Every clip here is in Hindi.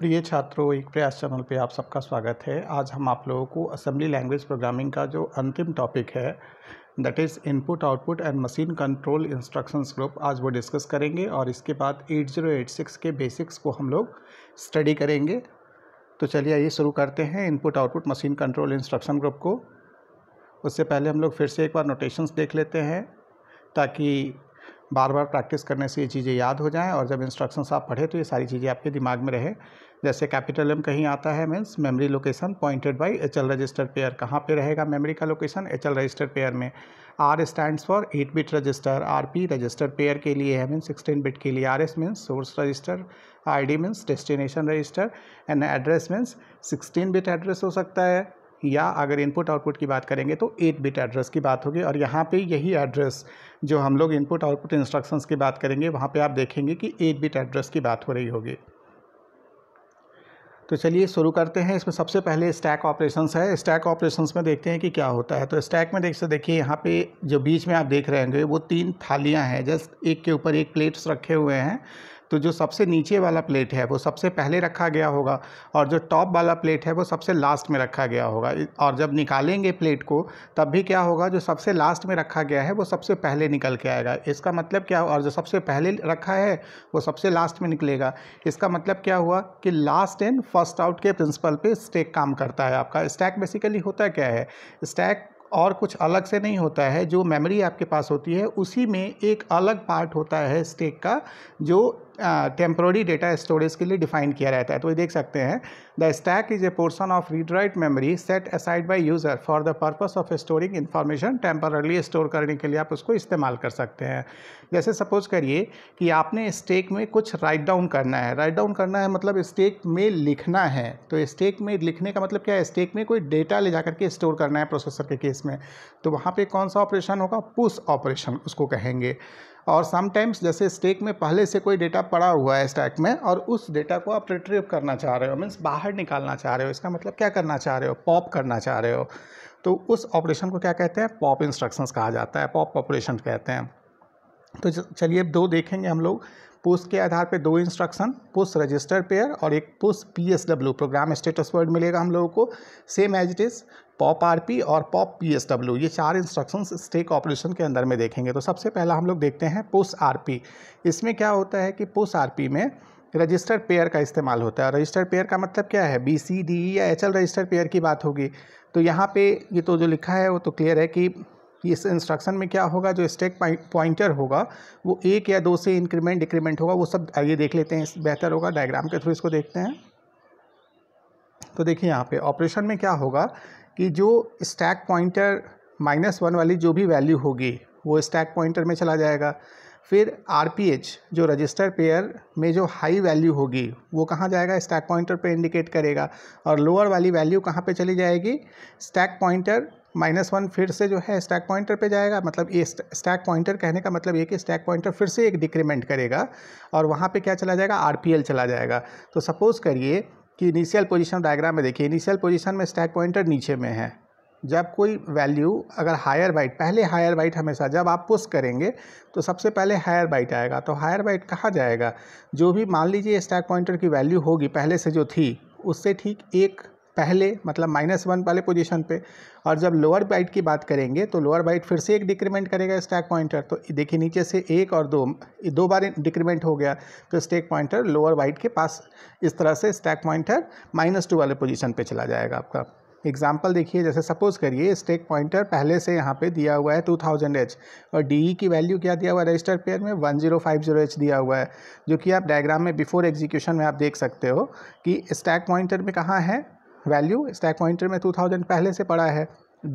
प्रिय छात्रों एक प्रयास चैनल पे आप सबका स्वागत है आज हम आप लोगों को असेंबली लैंग्वेज प्रोग्रामिंग का जो अंतिम टॉपिक है that is input output and machine control instructions group आज वो डिस्कस करेंगे और इसके बाद 8086 के बेसिक्स को हम लोग स्टडी करेंगे तो चलिए आइए शुरू करते हैं input output machine control instruction group को उससे पहले हम लोग फिर से एक बार नोटेशंस देख लेते हैं ताकि बार बार प्रैक्टिस करने से ये चीज़ें याद हो जाएँ और जब इंस्ट्रक्शंस आप पढ़ें तो ये सारी चीज़ें आपके दिमाग में रहे जैसे कैपिटल एम कहीं आता है means memory location pointed by H L register pair कहाँ पे रहेगा मेमरी का location H L register pair में R stands for eight bit register R P register pair के लिए है मीन सिक्सटीन बिट के लिए R S means source register I D means destination register and address means sixteen bit address हो सकता है या अगर इनपुट आउटपुट की बात करेंगे तो 8 बिट एड्रेस की बात होगी और यहाँ पे यही एड्रेस जो हम लोग इनपुट आउटपुट इंस्ट्रक्शंस की बात करेंगे वहाँ पे आप देखेंगे कि 8 बिट एड्रेस की बात हो रही होगी तो चलिए शुरू करते हैं इसमें सबसे पहले स्टैक ऑपरेशंस है स्टैक ऑपरेशंस में देखते हैं कि क्या होता है तो स्टैक में देख से देखिए यहाँ पे जो बीच में आप देख रहे होंगे वो तीन थालियाँ हैं जस्ट एक के ऊपर एक प्लेट्स रखे हुए हैं तो जो सबसे नीचे वाला प्लेट है वो सबसे पहले रखा गया होगा और जो टॉप वाला प्लेट है वो सबसे लास्ट में रखा गया होगा और जब निकालेंगे प्लेट को तब भी क्या होगा जो सबसे लास्ट में रखा गया है वो सबसे पहले निकल के आएगा इसका मतलब क्या और जो सबसे पहले रखा है वो सबसे लास्ट में निकलेगा इसका मतलब क्या हुआ कि लास्ट एंड फर्स्ट आउट के प्रिंसिपल पर स्टेक काम करता है आपका स्टैक बेसिकली होता क्या है स्टैक और कुछ अलग से नहीं होता है जो मेमोरी आपके पास होती है उसी में एक अलग पार्ट होता है स्टेक का जो टेम्प्रोरी डेटा स्टोरेज के लिए डिफाइन किया रहता है तो ये देख सकते हैं the stack is a portion of read write memory set aside by user for the purpose of storing information temporarily store करने के लिए आप उसको इस्तेमाल कर सकते हैं जैसे सपोज करिए कि आपने स्टेक में कुछ राइट डाउन करना है राइट डाउन करना है मतलब स्टेक में लिखना है तो स्टेक में लिखने का मतलब क्या है स्टेक में कोई डेटा ले जा करके स्टोर करना है प्रोसेसर के केस में तो वहाँ पर कौन सा ऑपरेशन होगा पुश ऑपरेशन उसको कहेंगे और समटाइम्स जैसे स्टेक में पहले से कोई डेटा पड़ा हुआ है स्टैक में और उस डेटा को आप रिट्रीव करना चाह रहे हो मीन्स बाहर निकालना चाह रहे हो इसका मतलब क्या करना चाह रहे हो पॉप करना चाह रहे हो तो उस ऑपरेशन को क्या कहते हैं पॉप इंस्ट्रक्शंस कहा जाता है पॉप ऑपरेशन कहते हैं तो चलिए अब दो देखेंगे हम लोग पुश के आधार पे दो इंस्ट्रक्शन पुश रजिस्टर पेयर और एक push P S W program status word मिलेगा हम लोगों को same as it is pop R P और पॉप पी एस डब्ल्यू ये चार इंस्ट्रक्शन स्टेक ऑपरेशन के अंदर में देखेंगे तो सबसे पहला हम लोग देखते हैं पुस आर पी इसमें क्या होता है कि पुस आर पी में रजिस्टर पेयर का इस्तेमाल होता है रजिस्टर पेयर का मतलब क्या है बी सी डी या एच एल रजिस्टर पेयर की बात होगी तो यहाँ पे ये तो जो लिखा है वो तो क्लियर है कि इस इंस्ट्रक्शन में क्या होगा जो स्टेक पॉइंटर होगा वो एक या दो से इंक्रीमेंट डिक्रीमेंट होगा वो सब आइए देख लेते हैं बेहतर होगा डायग्राम के थ्रू इसको देखते हैं तो देखिए यहाँ पे ऑपरेशन में क्या होगा कि जो स्टैक पॉइंटर माइनस वन वाली जो भी वैल्यू होगी वो स्टैक पॉइंटर में चला जाएगा फिर आर जो रजिस्टर पेयर में जो हाई वैल्यू होगी वो कहाँ जाएगा स्टैक पॉइंटर पे इंडिकेट करेगा और लोअर वाली वैल्यू कहाँ पे चली जाएगी स्टैक पॉइंटर माइनस वन फिर से जो है स्टैक पॉइंटर पे जाएगा मतलब ये स्टैक पॉइंटर कहने का मतलब ये कि स्टैक पॉइंटर फिर से एक डिक्रीमेंट करेगा और वहाँ पे क्या चला जाएगा आर चला जाएगा तो सपोज़ करिए कि इनिशियल पोजीशन डायग्राम में देखिए इनिशियल पोजीशन में स्टैक पॉइंटर नीचे में है जब कोई वैल्यू अगर हायर बाइट पहले हायर बाइट हमेशा जब आप पुश करेंगे तो सबसे पहले हायर बाइट आएगा तो हायर बाइट कहाँ जाएगा जो भी मान लीजिए स्टैक पॉइंटर की वैल्यू होगी पहले से जो थी उससे ठीक एक पहले मतलब माइनस वन वाले पोजीशन पे और जब लोअर बाइट की बात करेंगे तो लोअर बाइट फिर से एक डिक्रीमेंट करेगा स्टैक पॉइंटर तो देखिए नीचे से एक और दो दो बार डिक्रीमेंट हो गया तो स्टैक पॉइंटर लोअर बाइट के पास इस तरह से स्टैक पॉइंटर माइनस टू वाले पोजिशन पर चला जाएगा आपका एग्जाम्पल देखिए जैसे सपोज करिए स्टेक पॉइंटर पहले से यहाँ पे दिया हुआ है 2000 एच और डी की वैल्यू क्या दिया हुआ है रजिस्टर पेयर में 1050 एच दिया हुआ है जो कि आप डायग्राम में बिफोर एग्जीक्यूशन में आप देख सकते हो कि स्टैक पॉइंटर में कहाँ है वैल्यू स्टैक पॉइंटर में टू थाउजेंड पहले से पड़ा है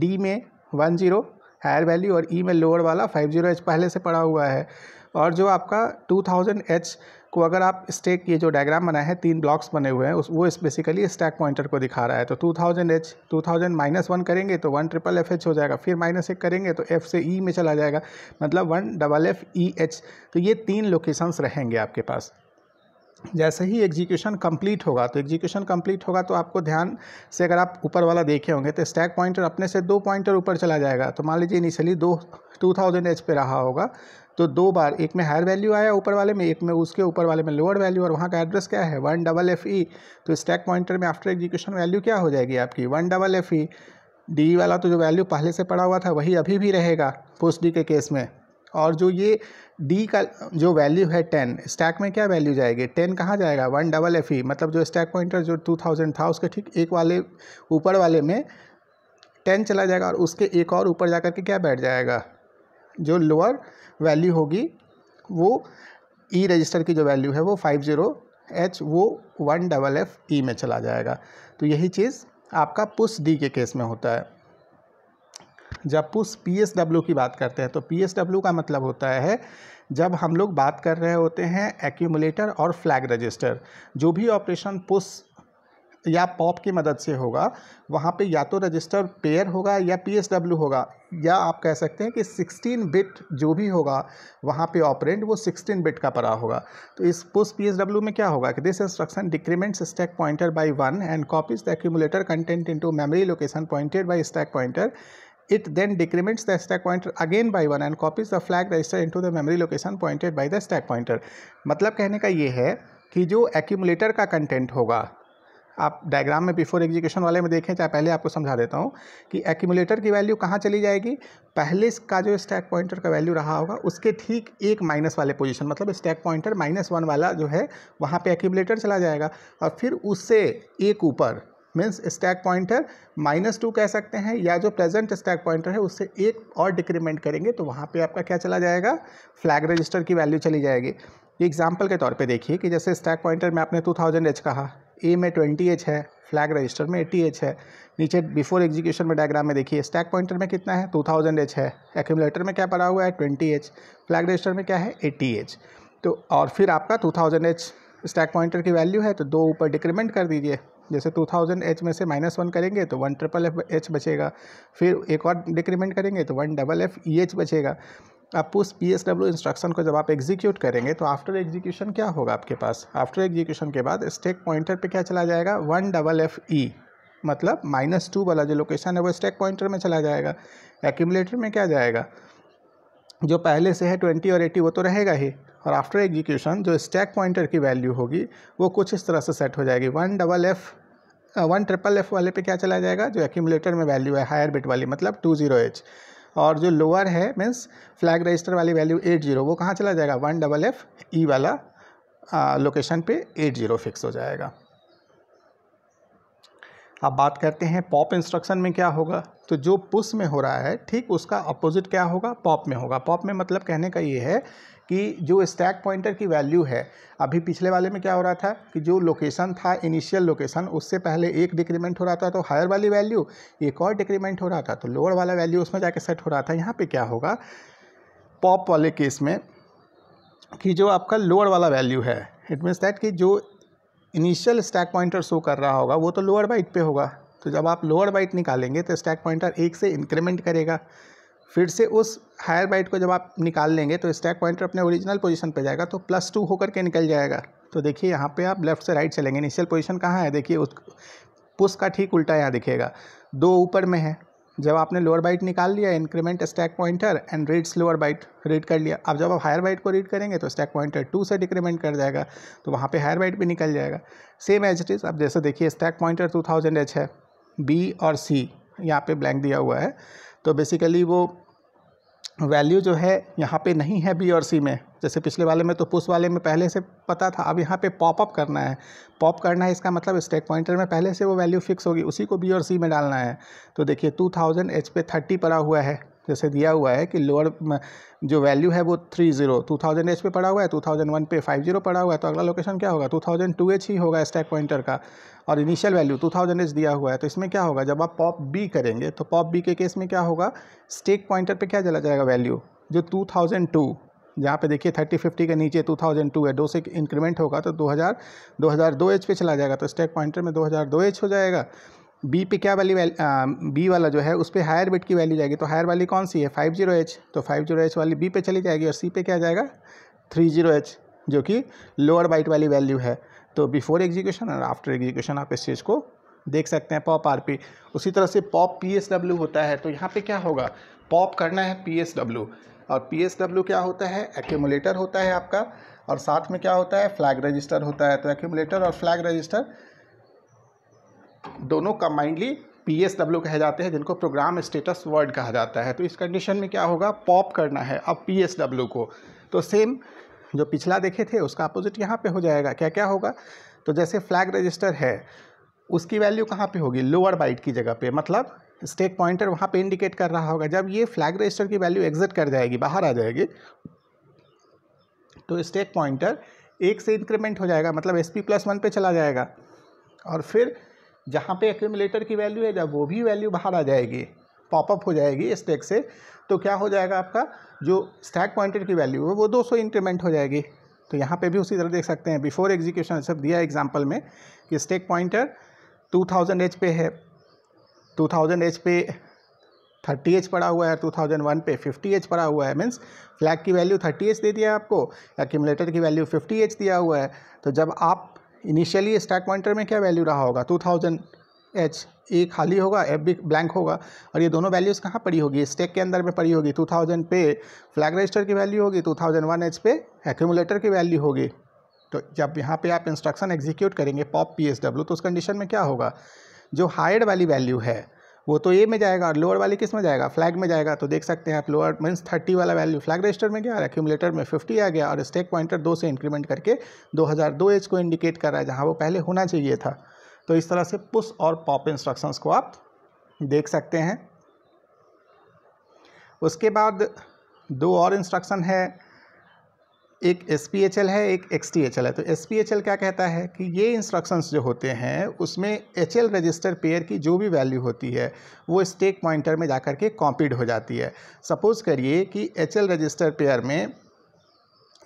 डी में वन जीरो हायर वैल्यू और ई e में लोअर वाला फाइव जीरो एच पहले से पड़ा हुआ है और जो आपका टू थाउजेंड एच को अगर आप स्टेक ये जो डायग्राम बनाए हैं तीन ब्लॉक्स बने हुए हैं उस वो इस बेसिकली स्टैक पॉइंटर को दिखा रहा है तो two thousand H two thousand minus one करेंगे तो वन ट्रिपल एफ एच हो जाएगा फिर माइनस एक करेंगे तो एफ से ई e में चला जाएगा मतलब one double F E H तो ये तीन लोकेशंस रहेंगे आपके पास जैसे ही एग्जीक्यूशन कंप्लीट होगा तो एग्जीक्यूशन कंप्लीट होगा तो आपको ध्यान से अगर आप ऊपर वाला देखे होंगे तो स्टैक पॉइंटर अपने से दो पॉइंटर ऊपर चला जाएगा तो मान लीजिए इनिशियली दो टू थाउजेंड एच पे रहा होगा तो दो बार एक में हायर वैल्यू आया ऊपर वाले में एक में उसके ऊपर वाले में लोअर वैल्यू और वहाँ का एड्रेस क्या है वन डबल एफ ई तो स्टैक पॉइंटर में आफ्टर एग्जीक्यूशन वैल्यू क्या हो जाएगी आपकी one double F E D वाला तो जो वैल्यू पहले से पड़ा हुआ था वही अभी भी रहेगा पोस्ट डी के केस में और जो ये डी का जो वैल्यू है टेन स्टैक में क्या वैल्यू जाएगी टेन कहाँ जाएगा वन डबल एफ ई मतलब जो स्टैक पॉइंटर जो टू थाउजेंड था उसके ठीक एक वाले ऊपर वाले में टेन चला जाएगा और उसके एक और ऊपर जा कर के क्या बैठ जाएगा जो लोअर वैल्यू होगी वो ई e रजिस्टर की जो वैल्यू है वो फाइव ज़ीरो एच वो वन डबल एफ ई में चला जाएगा तो यही चीज़ आपका पुस डी के केस में होता है जब पुश पी एस डब्ल्यू की बात करते हैं तो पी एस डब्ल्यू का मतलब होता है जब हम लोग बात कर रहे होते हैं एक्यूमुलेटर और फ्लैग रजिस्टर जो भी ऑपरेशन पुश या पॉप की मदद से होगा वहाँ पे या तो रजिस्टर पेयर होगा या पी एस डब्ल्यू होगा या आप कह सकते हैं कि 16 बिट जो भी होगा वहाँ पे ऑपरेंट वो 16 बिट का पड़ा होगा तो इस पुश पी एस डब्ल्यू में क्या होगा कि this instruction decrements stack pointer by one and copies the accumulator content into memory location pointed by stack pointer It then decrements the stack pointer again by one and copies the flag register into the memory location pointed by the stack pointer. मतलब कहने का ये है कि जो एक्यूमुलेटर का कंटेंट होगा आप डायग्राम में बिफोर एग्जीक्यूशन वाले में देखें चाहे पहले आपको समझा देता हूँ कि एक्यूमुलेटर की वैल्यू कहाँ चली जाएगी पहले का जो स्टैक पॉइंटर का वैल्यू रहा होगा उसके ठीक एक माइनस वाले पोजीशन मतलब स्टैक पॉइंटर माइनस वन वाला जो है वहाँ पे एक्यूमुलेटर चला जाएगा और फिर उससे एक ऊपर means stack pointer minus two कह सकते हैं या जो प्रेजेंट स्टैक पॉइंटर है उससे एक और डिक्रीमेंट करेंगे तो वहाँ पे आपका क्या चला जाएगा फ्लैग रजिस्टर की वैल्यू चली जाएगी ये एग्जाम्पल के तौर पे देखिए कि जैसे स्टैक पॉइंटर में आपने टू थाउजेंड एच कहा ए में ट्वेंटी एच है फ्लैग रजिस्टर में एट्टी एच है नीचे बिफोर एग्जीक्यूशन में डायग्राम में देखिए स्टैक पॉइंटर में कितना है टू थाउजेंड एच है एक्यूमलेटर में क्या पड़ा हुआ है ट्वेंटी एच फ्लैग रजिस्टर में क्या है एट्टी एच तो और फिर आपका two thousand H stack pointer की वैल्यू है तो दो ऊपर डिक्रीमेंट कर दीजिए जैसे टू थाउजेंड एच में से माइनस वन करेंगे तो वन ट्रिपल एफ एच बचेगा फिर एक और डिक्रीमेंट करेंगे तो one double F E H बचेगा आप उस पी एस डब्ल्यू इंस्ट्रक्शन को जब आप एग्जीक्यूट करेंगे तो आफ्टर एग्जीक्यूशन क्या होगा आपके पास आफ्टर एग्जीक्यूशन के बाद स्टेक पॉइंटर पे क्या चला जाएगा वन डबल एफ ई मतलब माइनस टू वाला जो लोकेशन है वो स्टेक पॉइंटर में चला जाएगा एक्यूमलेटर में क्या जाएगा जो पहले से है ट्वेंटी और एटी वो तो रहेगा ही और आफ्टर एग्जीक्यूशन जो स्टैक पॉइंटर की वैल्यू होगी वो कुछ इस तरह से सेट हो जाएगी one double F one triple F वाले पे क्या चला जाएगा जो एक्यूमलेटर में वैल्यू है हायर बिट वाली मतलब टू जीरो एच और जो लोअर है मीन्स फ्लैग रजिस्टर वाली वैल्यू एट जीरो वो कहाँ चला जाएगा वन डबल एफ ई वाला लोकेशन uh, पे एट जीरो फिक्स हो जाएगा अब बात करते हैं पॉप इंस्ट्रक्शन में क्या होगा तो जो पुश में हो रहा है ठीक उसका अपोजिट क्या होगा पॉप में होगा पॉप में मतलब कहने का ये है कि जो स्टैक पॉइंटर की वैल्यू है अभी पिछले वाले में क्या हो रहा था कि जो लोकेशन था इनिशियल लोकेशन उससे पहले एक डिक्रीमेंट हो रहा था तो हायर वाली वैल्यू एक और डिक्रीमेंट हो रहा था तो लोअर वाला वैल्यू उसमें जाके सेट हो रहा था यहाँ पे क्या होगा पॉप वाले केस में कि जो आपका लोअर वाला वैल्यू है इट मीन्स दैट कि जो इनिशियल स्टैक पॉइंटर शो कर रहा होगा वो तो लोअर बाइट पे होगा तो जब आप लोअर बाइट निकालेंगे तो स्टैक पॉइंटर एक से इंक्रीमेंट करेगा फिर से उस हायर बाइट को जब आप निकाल लेंगे तो स्टैक पॉइंटर अपने ओरिजिनल पोजीशन पे जाएगा तो प्लस टू होकर के निकल जाएगा तो देखिए यहाँ पे आप लेफ्ट से राइट चलेंगे इनिशियल पोजीशन कहाँ है देखिए उस पुश का ठीक उल्टा यहाँ दिखेगा दो ऊपर में है जब आपने लोअर बाइट निकाल लिया increment stack pointer and reads lower byte read कर लिया अब जब आप हायर बाइट को रीड करेंगे तो स्टैक पॉइंटर टू से डिक्रीमेंट कर जाएगा तो वहाँ पे हायर बाइट भी निकल जाएगा सेम एज इट इज़ अब जैसे देखिए stack pointer two thousand H है बी और सी यहाँ पे ब्लैंक दिया हुआ है तो बेसिकली वो वैल्यू जो है यहाँ पे नहीं है बी और सी में जैसे पिछले वाले में तो पुश वाले में पहले से पता था अब यहाँ पे पॉप अप करना है पॉप करना है इसका मतलब स्टैक पॉइंटर में पहले से वो वैल्यू फिक्स होगी उसी को बी और सी में डालना है तो देखिए 2000 एच पे 30 पड़ा हुआ है जैसे दिया हुआ है कि लोअर जो वैल्यू है वो three zero two thousand H पे पड़ा हुआ है टू थाउजेंड वन पे फाइव जीरो पड़ा हुआ है तो अगला लोकेशन क्या होगा टू थाउजेंड टू एच ही होगा स्टैक पॉइंटर का और initial value two thousand H दिया हुआ है तो इसमें क्या होगा जब आप पॉप बी करेंगे तो पॉप बी के केस में क्या होगा स्टेक पॉइंटर पर क्या चला जाएगा वैल्यू जो टू थाउजेंड टू जहाँ पे देखिए थर्टी फिफ्टी के नीचे टू थाउजेंड टू है दो से इंक्रीमेंट होगा तो दो हज़ार दो हज़ार दो एच पे चला जाएगा तो स्टैक पॉइंटर में दो हज़ार दो एच हो जाएगा बी पे क्या वाली बी वाला जो है उस पर हायर बिट की वैल्यू जाएगी तो हायर वाली कौन सी है फाइव जीरो एच तो फाइव जीरो एच वाली बी पे चली जाएगी और सी पे क्या जाएगा थ्री जीरो एच जो कि लोअर बाइट वाली वैल्यू है तो बिफोर एग्जीक्यूशन और आफ्टर एग्जीक्यूशन आप इस चीज़ को देख सकते हैं पॉप आर पी उसी तरह से पॉप पी एस डब्ल्यू होता है तो यहाँ पर क्या होगा पॉप करना है पी एस डब्ल्यू और पी एस डब्ल्यू क्या होता है एक्यूमुलेटर होता है आपका और साथ में क्या होता है फ्लैग रजिस्टर होता है तो एक्यूमुलेटर और फ्लैग रजिस्टर दोनों कंबाइंडली पी एस डब्ल्यू कहे जाते हैं जिनको प्रोग्राम स्टेटस वर्ड कहा जाता है तो इस कंडीशन में क्या होगा पॉप करना है अब पी एस डब्ल्यू को तो सेम जो पिछला देखे थे उसका अपोजिट यहाँ पे हो जाएगा क्या क्या होगा तो जैसे फ्लैग रजिस्टर है उसकी वैल्यू कहाँ पे होगी लोअर बाइट की जगह पे मतलब स्टेक पॉइंटर वहाँ पे इंडिकेट कर रहा होगा जब ये फ्लैग रजिस्टर की वैल्यू एग्जिट कर जाएगी बाहर आ जाएगी तो स्टेक पॉइंटर एक से इंक्रीमेंट हो जाएगा मतलब एस पी प्लस वन पे चला जाएगा और फिर जहाँ पे एक्यूमलेटर की वैल्यू है जब वो भी वैल्यू बाहर आ जाएगी पॉपअप हो जाएगी स्टैक से तो क्या हो जाएगा आपका जो स्टैक पॉइंटर की वैल्यू है वो 200 इंक्रीमेंट हो जाएगी तो यहाँ पे भी उसी तरह देख सकते हैं बिफोर एग्जीक्यूशन सब दिया एग्जाम्पल में कि स्टेक पॉइंटर 2000 एच पे है 2000 एच पे थर्टी एच पड़ा हुआ है 2001 पे फिफ्टी एच पड़ा हुआ है मीन्स फ्लैग की वैल्यू थर्टी एच दे दिया आपको एक्यूमलेटर की वैल्यू फिफ्टी एच दिया हुआ है तो जब आप इनिशियली स्टैक पॉइंटर में क्या वैल्यू रहा होगा टू थाउजेंड एच ए खाली होगा एफ भी ब्लैंक होगा और ये दोनों वैल्यूज़ कहाँ पड़ी होगी स्टेक के अंदर में पड़ी होगी 2000 पे फ्लैग रजिस्टर की वैल्यू होगी 2001 एच पे एक्यूमुलेटर की वैल्यू होगी तो जब यहाँ पे आप इंस्ट्रक्शन एग्जीक्यूट करेंगे पॉप पी तो उस कंडीशन में क्या होगा जो हायर वाली वैल्यू है वो तो ए में जाएगा और लोअर वाली किस में जाएगा फ्लैग में जाएगा तो देख सकते हैं आप लोअर मीन्स थर्टी वाला वैल्यू फ्लैग रजिस्टर में क्या आ रहा है में फिफ्टी आ गया और स्टेक पॉइंटर दो से इंक्रीमेंट करके दो हज़ार दो एज को इंडिकेट कर रहा है जहाँ वो पहले होना चाहिए था तो इस तरह से पुश और पॉप इंस्ट्रक्शंस को आप देख सकते हैं उसके बाद दो और इंस्ट्रक्शन है एक एस पी एच एल है एक एक्स टी एच एल है तो एस पी एच एल क्या कहता है कि ये इंस्ट्रक्शंस जो होते हैं उसमें एच एल रजिस्टर पेयर की जो भी वैल्यू होती है वो स्टेक पॉइंटर में जाकर के कॉपीड हो जाती है सपोज़ करिए कि एच एल रजिस्टर पेयर में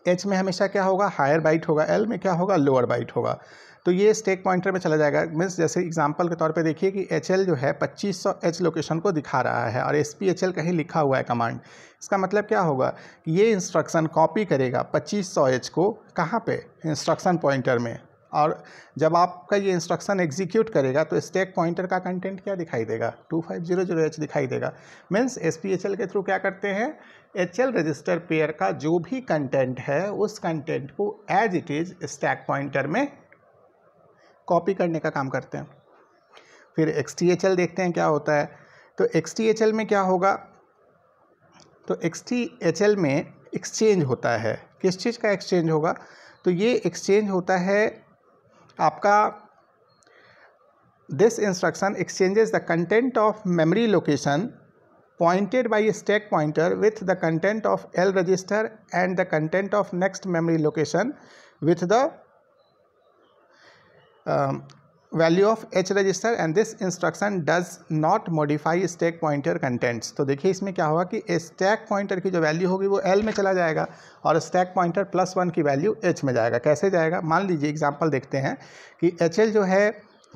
एच में हमेशा क्या होगा हायर बाइट होगा एल में क्या होगा लोअर बाइट होगा तो ये स्टेक पॉइंटर में चला जाएगा मीन्स जैसे एग्जाम्पल के तौर पर देखिए कि एच जो है पच्चीस सौ एच लोकेशन को दिखा रहा है और एस पी कहीं लिखा हुआ है कमांड इसका मतलब क्या होगा कि ये इंस्ट्रक्शन कॉपी करेगा पच्चीस सौ एच को कहाँ पे इंस्ट्रक्शन पॉइंटर में और जब आपका ये इंस्ट्रक्शन एग्जीक्यूट करेगा तो स्टेक पॉइंटर का कंटेंट क्या दिखाई देगा 2500H दिखाई देगा मीन्स एस के थ्रू क्या करते हैं एच रजिस्टर पेयर का जो भी कंटेंट है उस कंटेंट को as it is stack pointer में कॉपी करने का काम करते हैं फिर एक्स टी एच एल देखते हैं क्या होता है तो एक्स टी एच एल में क्या होगा तो एक्स टी एच एल में एक्सचेंज होता है किस चीज़ का एक्सचेंज होगा तो ये एक्सचेंज होता है आपका this instruction exchanges the content of memory location pointed by stack pointer with the content of L register and the content of next memory location with the value of H register and this instruction does not modify stack pointer contents तो देखिए इसमें क्या होगा कि स्टैक पॉइंटर की जो वैल्यू होगी वो एल में चला जाएगा और स्टैक पॉइंटर प्लस वन की वैल्यू एच में जाएगा कैसे जाएगा मान लीजिए एग्जाम्पल देखते हैं कि एच एल जो है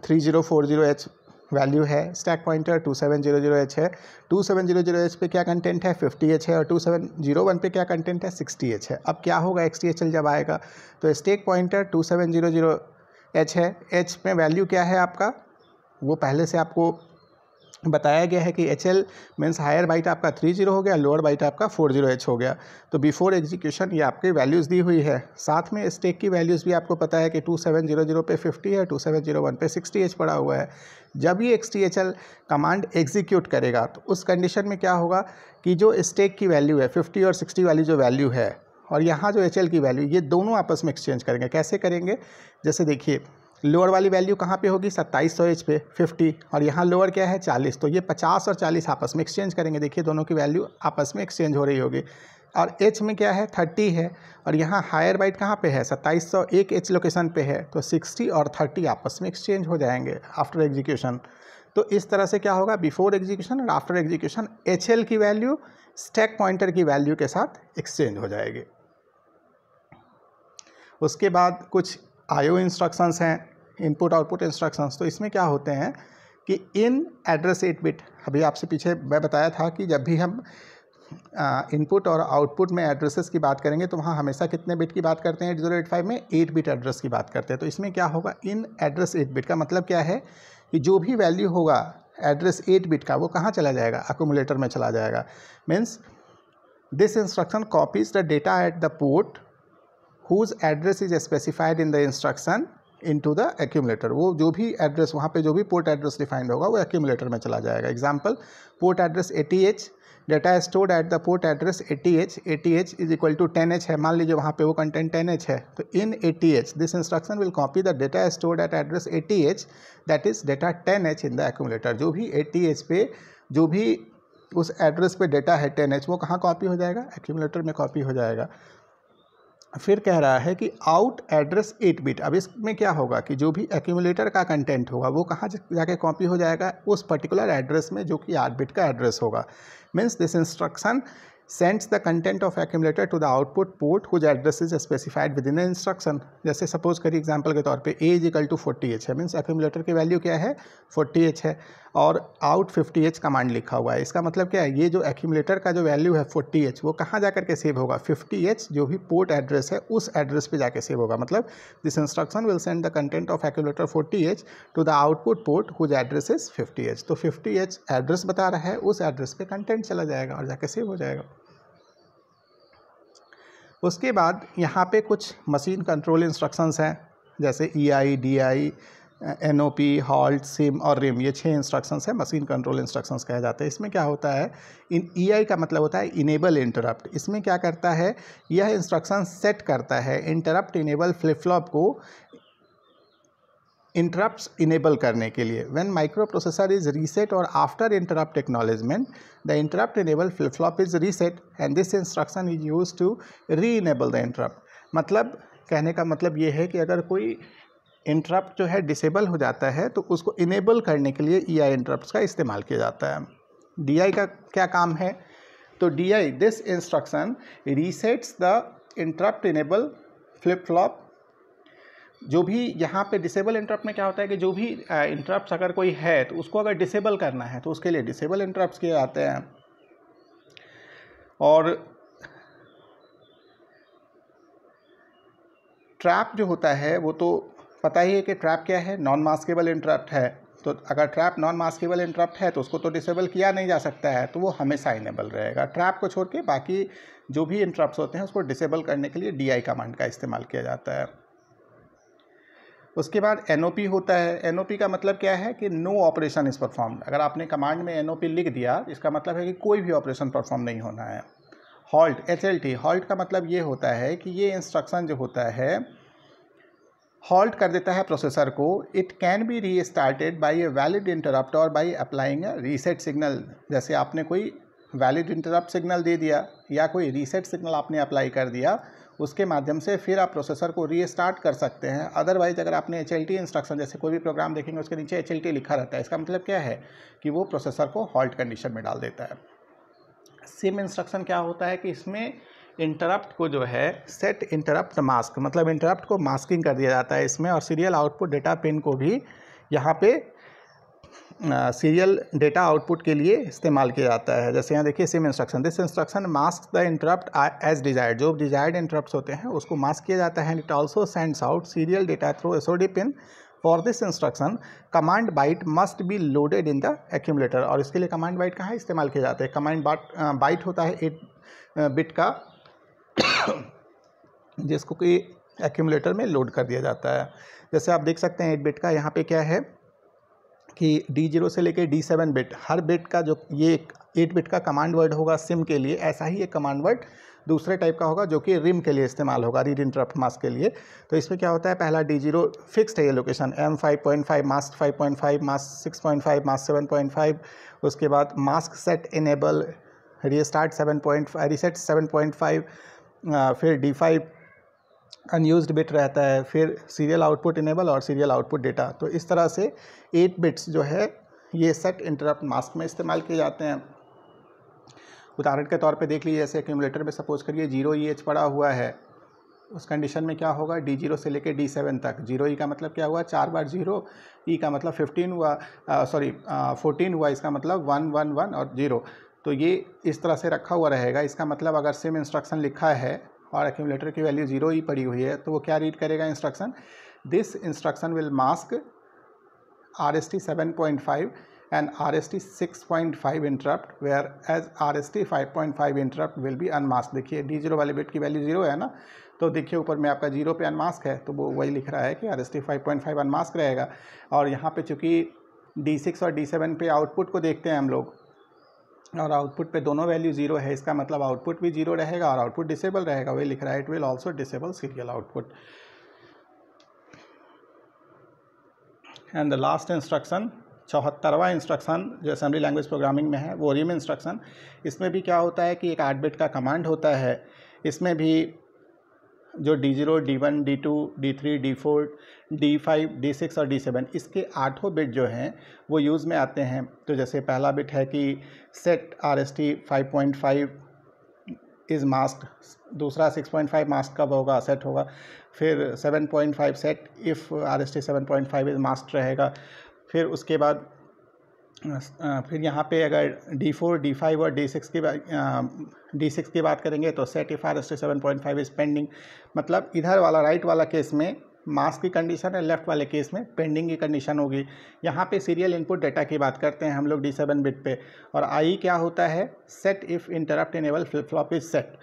three zero four zero H value है stack pointer two seven zero zero H है two seven zero zero H पे क्या कंटेंट है फिफ्टी एच है और टू सेवन जीरो वन पे क्या कंटेंट है सिक्सटी एच है अब क्या होगा एक्स टी एच एल जब आएगा तो stack pointer two seven zero zero H है एच में वैल्यू क्या है आपका वो पहले से आपको बताया गया है कि H L means higher byte आपका थ्री जीरो हो गया लोअर बाइट आपका फोर जीरो एच हो गया तो बिफोर एग्जीक्यूशन ये आपकी वैल्यूज़ दी हुई है साथ में स्टेक की वैल्यूज़ भी आपको पता है कि टू सेवन जीरो जीरो पे फिफ्टी है टू सेवन जीरो वन पे सिक्सटी एच पड़ा हुआ है जब ये X T H L command execute करेगा तो उस कंडीशन में क्या होगा कि जो स्टेक की वैल्यू है फिफ्टी और सिक्सटी वाली जो वैल्यू है और यहाँ जो एच की वैल्यू ये दोनों आपस में एक्सचेंज करेंगे कैसे करेंगे जैसे देखिए लोअर वाली वैल्यू कहाँ पे होगी सत्ताईस सौ एच पे फिफ्टी और यहाँ लोअर क्या है चालीस तो ये पचास और चालीस आपस में एक्सचेंज करेंगे देखिए दोनों की वैल्यू आपस में एक्सचेंज हो रही होगी और एच में क्या है थर्टी है और यहाँ हायर बाइट कहाँ पे है सत्ताईस सौ एक एच लोकेशन पे है तो सिक्सटी और थर्टी आपस में एक्सचेंज हो जाएंगे आफ्टर एग्जीक्यूशन तो इस तरह से क्या होगा बिफोर एग्जीक्यूशन और आफ्टर एग्जीक्यूशन एच की वैल्यू स्टैक पॉइंटर की वैल्यू के साथ एक्सचेंज हो जाएगी उसके बाद कुछ आयो इंस्ट्रक्शंस हैं इनपुट आउटपुट इंस्ट्रक्शंस तो इसमें क्या होते हैं कि इन एड्रेस एट बिट अभी आपसे पीछे मैं बताया था कि जब भी हम इनपुट और आउटपुट में एड्रेसेस की बात करेंगे तो वहाँ हमेशा कितने बिट की बात करते हैं एट जीरो एट फाइव में एट बिट एड्रेस की बात करते हैं तो इसमें क्या होगा इन एड्रेस एट बिट का मतलब क्या है कि जो भी वैल्यू होगा एड्रेस एट बिट का वो कहाँ चला जाएगा अकोमुलेटर में चला जाएगा means this instruction copies the data at the port whose address is specified in the instruction into the accumulator वो जो भी एड्रेस वहाँ पर जो भी पोर्ट एड्रेस डिफाइंड होगा वो एक्यूमलेटर में चला जाएगा example port address A T H data stored at the port address A T H A T H is equal to ten H है मान लीजिए वहाँ पे वो कंटेंट टेन एच है तो in A T H this instruction will copy the data stored at address A T H that is data ten H in the accumulator जो भी ए टी एच पे जो भी उस एड्रेस पे डेटा है टेन एच वो कहाँ कॉपी हो जाएगा एक्यूमलेटर में कॉपी हो जाएगा फिर कह रहा है कि आउट एड्रेस एट बिट अब इसमें क्या होगा कि जो भी एक्यूमुलेटर का कंटेंट होगा वो कहाँ जाके कॉपी हो जाएगा उस पर्टिकुलर एड्रेस में जो कि आठ बिट का एड्रेस होगा means this instruction the content of accumulator to the output port whose address is specified with in the instruction जैसे सपोज करिए एग्जाम्पल के तौर पे A is to forty H है मीन्स एक्यूमुलेटर की वैल्यू क्या है फोर्टी एच है और आउट फिफ्टी एच कमांड लिखा हुआ है इसका मतलब क्या है ये जो एक्यूमलेटर का जो वैल्यू है फोर्टी एच वो कहाँ जा करके सेव होगा फिफ्टी एच जो भी पोर्ट एड्रेस है उस एड्रेस पे जाके सेव होगा मतलब this instruction will send the content of forty H to the output port whose address is fifty H तो फिफ्टी एच एड्रेस बता रहा है उस एड्रेस पर कंटेंट चला जाएगा और जाके सेव हो जाएगा उसके बाद यहाँ पर कुछ मशीन कंट्रोल इंस्ट्रक्शंस हैं जैसे E I D I N O P halt SIM और रिम ये छः इंस्ट्रक्शंस है मशीन कंट्रोल इंस्ट्रक्शंस कहे जाते हैं इसमें क्या होता है इन ई e आई का मतलब होता है इनेबल इंटरप्ट इसमें क्या करता है यह इंस्ट्रक्शन सेट करता है इंटरप्ट इनेबल फ्लिप फ्लॉप को इंटरप्ट्स इनेबल करने के लिए when micro processor is reset और after interrupt acknowledgement the interrupt enable flip flop is reset and this instruction is use to re enable the interrupt मतलब कहने का मतलब ये है कि अगर कोई इंटरप्ट जो है डिसेबल हो जाता है तो उसको इनेबल करने के लिए ई आई इंटरप्ट का इस्तेमाल किया जाता है डी आई का क्या काम है तो D I this instruction resets the interrupt enable flip flop जो भी यहाँ पे डिसेबल इंटरप्ट में क्या होता है कि जो भी इंटरप्ट अगर कोई है तो उसको अगर डिसेबल करना है तो उसके लिए डिसेबल इंटरप्ट किए जाते हैं और ट्रैप जो होता है वो तो पता ही है कि ट्रैप क्या है नॉन मास्केबल इंटरप्ट है तो अगर ट्रैप नॉन मास्केबल इंटरप्ट है तो उसको तो डिसेबल किया नहीं जा सकता है तो वो हमेशा इनेबल रहेगा ट्रैप को छोड़ के बाकी जो भी इंटरप्ट होते हैं उसको डिसेबल करने के लिए डी आई कमांड का इस्तेमाल किया जाता है उसके बाद एन होता है एन का मतलब क्या है कि नो ऑपरेशन इज़ परफॉर्म अगर आपने कमांड में एन लिख दिया इसका मतलब है कि कोई भी ऑपरेशन परफॉर्म नहीं होना है हॉल्ट एच एल हॉल्ट का मतलब ये होता है कि ये इंस्ट्रक्शन जो होता है हॉल्ट कर देता है प्रोसेसर को it can be re started by a valid interrupt और by applying a reset signal जैसे आपने कोई वैलिड इंटरप्ट सिग्नल दे दिया या कोई रीसेट सिग्नल आपने अप्लाई कर दिया उसके माध्यम से फिर आप प्रोसेसर को रीस्टार्ट कर सकते हैं अदरवाइज़ अगर आपने एच इंस्ट्रक्शन जैसे कोई भी प्रोग्राम देखेंगे उसके नीचे एच लिखा रहता है इसका मतलब क्या है कि वो प्रोसेसर को हॉल्ट कंडीशन में डाल देता है सिम इंस्ट्रक्शन क्या होता है कि इसमें इंटरप्ट को जो है सेट इंटरप्ट मास्क मतलब इंटरप्ट को मास्किंग कर दिया जाता है इसमें और सीरियल आउटपुट डेटा पिन को भी यहाँ पे सीरियल डेटा आउटपुट के लिए इस्तेमाल किया जाता है जैसे यहाँ देखिए SIM instruction this instruction mask the interrupt as desired जो डिजायर्ड इंटरप्ट होते हैं उसको मास्क किया जाता है it also sends out serial data through S pin for this instruction command byte must be loaded in the accumulator और इसके लिए कमांड बाइट कहाँ इस्तेमाल किया जाता है कमांड बाइट होता है एट बिट का जिसको कि एक्यूमलेटर में लोड कर दिया जाता है जैसे आप देख सकते हैं एट बिट का यहाँ पे क्या है कि डी जीरो से लेके डी सेवन बिट हर बिट का जो ये एट बिट का कमांड वर्ड होगा सिम के लिए ऐसा ही एक कमांड वर्ड दूसरे टाइप का होगा जो कि रिम के लिए इस्तेमाल होगा रीड इंटरप्ट मास्क के लिए तो इसमें क्या होता है पहला डी जीरो फिक्स है ये location M five point five mask five point five mask six point five mask seven point five उसके बाद mask set enable restart seven point reset seven point five फिर डी फाइव अनयूज बिट रहता है फिर सीरियल आउटपुट इनेबल और सीरियल आउटपुट डेटा तो इस तरह से एट बिट्स जो है ये सेट इंटरप्ट मास्क में इस्तेमाल किए जाते हैं उदाहरण के तौर पे देख लीजिए जैसे एक्यूमलेटर में सपोज करिए जीरो ई एच पड़ा हुआ है उस कंडीशन में क्या होगा डी जीरो से लेकर डी सेवन तक जीरो ई e का मतलब क्या हुआ चार बार जीरो ई e का मतलब फिफ्टीन हुआ सॉरी फोर्टीन हुआ इसका मतलब वन वन वन और जीरो तो ये इस तरह से रखा हुआ रहेगा इसका मतलब अगर सेम इंस्ट्रक्शन लिखा है और एक्यूमलेटर की वैल्यू जीरो ही पड़ी हुई है तो वो क्या रीड करेगा instruction this instruction will mask R S T seven point five and R S T six point five interrupt whereas R S T five point five interrupt will be unmask देखिए डी जीरो वाले बिट की वैल्यू जीरो है ना तो देखिए ऊपर में आपका जीरो पे अनमास्क है तो वो वही लिख रहा है कि R S T five point five unmask रहेगा और यहाँ पे चूँकि डी सिक्स और डी सेवन पे आउटपुट को देखते हैं हम लोग और आउटपुट पे दोनों वैल्यू जीरो है इसका मतलब आउटपुट भी जीरो रहेगा और आउटपुट डिसेबल रहेगा वही लिख रहा है it will also disable serial output and the last instruction चौहत्तरवा इंस्ट्रक्शन जो असेंबली लैंग्वेज प्रोग्रामिंग में है वो रिम इंस्ट्रक्शन इसमें भी क्या होता है कि एक आठ बिट का कमांड होता है इसमें भी जो D zero D one D two D three D four D five D six और डी सेवन इसके आठों बिट जो हैं वो यूज़ में आते हैं तो जैसे पहला बिट है कि set R S T five point five is mask दूसरा सिक्स पॉइंट फाइव मास्क कब होगा सेट होगा फिर seven point five set if R S T seven point five is mask रहेगा फिर उसके बाद फिर यहाँ पे अगर डी फोर डी फाइव और डी सिक्स की डी सिक्स की बात करेंगे तो set if R S T seven point five is pending मतलब इधर वाला राइट वाला केस में मास की कंडीशन है लेफ्ट वाले केस में पेंडिंग की कंडीशन होगी यहाँ पे सीरियल इनपुट डेटा की बात करते हैं हम लोग डी सेवन बिट पे और आई क्या होता है set if interrupt enable flip flop is set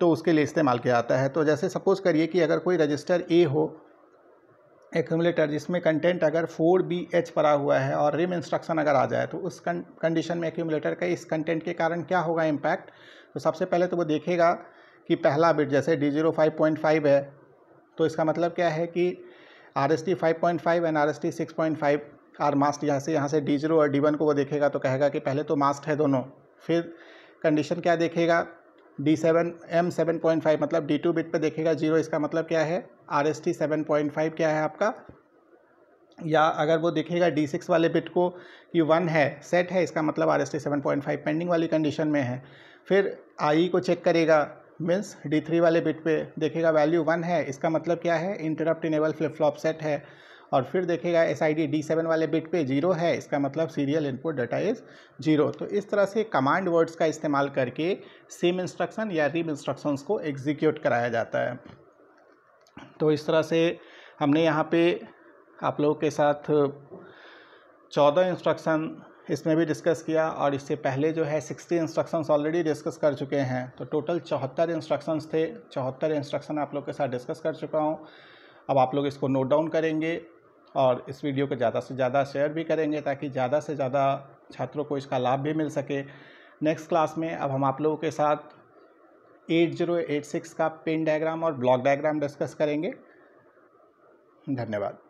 तो उसके लिए इस्तेमाल किया जाता है तो जैसे सपोज़ करिए कि अगर कोई रजिस्टर ए हो एक्यूमलेटर जिसमें कंटेंट अगर फोर बी एच पड़ा हुआ है और रिम इंस्ट्रक्शन अगर आ जाए तो उस कंडीशन में एक्यूमुलेटर का इस कंटेंट के कारण क्या होगा इम्पैक्ट तो सबसे पहले तो वो देखेगा कि पहला बिट जैसे D zero five point five है तो इसका मतलब क्या है कि R S T five point five and R S T six point five are masked यहाँ से यहाँ से डी जीरो और डी वन को वो देखेगा तो कहेगा कि पहले तो मास्ट है दोनों फिर कंडीशन क्या देखेगा D seven M seven point five मतलब डी टू बिट पर देखेगा जीरो इसका मतलब क्या है R S T seven point five क्या है आपका या अगर वो देखेगा डी सिक्स वाले बिट को कि वन है सेट है इसका मतलब R S T seven point five pending वाली कंडीशन में है फिर आई e को चेक करेगा मीन्स डी थ्री वाले बिट पे देखेगा वैल्यू वन है इसका मतलब क्या है interrupt enable flip flop set है और फिर देखेगा S I D D seven वाले बिट पे जीरो है इसका मतलब serial input data is zero तो इस तरह से कमांड वर्ड्स का इस्तेमाल करके सेम इंस्ट्रक्शन या रीम इंस्ट्रक्शंस को एग्जीक्यूट कराया जाता है तो इस तरह से हमने यहाँ पे आप लोगों के साथ चौदह इंस्ट्रक्शन इसमें भी डिस्कस किया और इससे पहले जो है सिक्सटी इंस्ट्रक्शंस ऑलरेडी डिस्कस कर चुके हैं तो टोटल चौहत्तर इंस्ट्रक्शंस थे चौहत्तर इंस्ट्रक्शन आप लोग के साथ डिस्कस कर चुका हूँ अब आप लोग इसको नोट डाउन करेंगे और इस वीडियो को ज़्यादा से ज़्यादा शेयर भी करेंगे ताकि ज़्यादा से ज़्यादा छात्रों को इसका लाभ भी मिल सके नेक्स्ट क्लास में अब हम आप लोगों के साथ 8086 का पिन डायग्राम और ब्लॉक डायग्राम डिस्कस करेंगे धन्यवाद